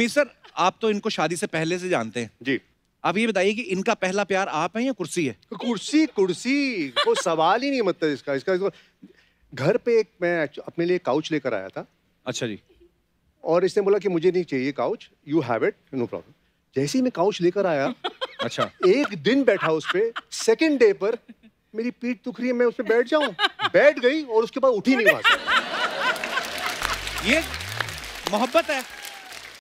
Mir sir आप तो इनको शादी से पहले से जानते हैं जी आप ये बताइए कि इनका पहला प्यार आप है या कुर्सी है कुर्सी कुर्सी वो सवाल ही नहीं मतलब इसका इसका, इसका घर पे एक मैं अपने लिए काउच लेकर आया था अच्छा जी और इसने बोला कि मुझे नहीं चाहिए couch you have it no problem जैसे ही मैं काउच लेकर आया अच्छा एक दिन बैठा उस पर सेकेंड डे पर मेरी पीठ दुख रही है मैं उस पर बैठ जाऊं बैठ गई और उसके बाद उठी नहीं वहां ये मोहब्बत है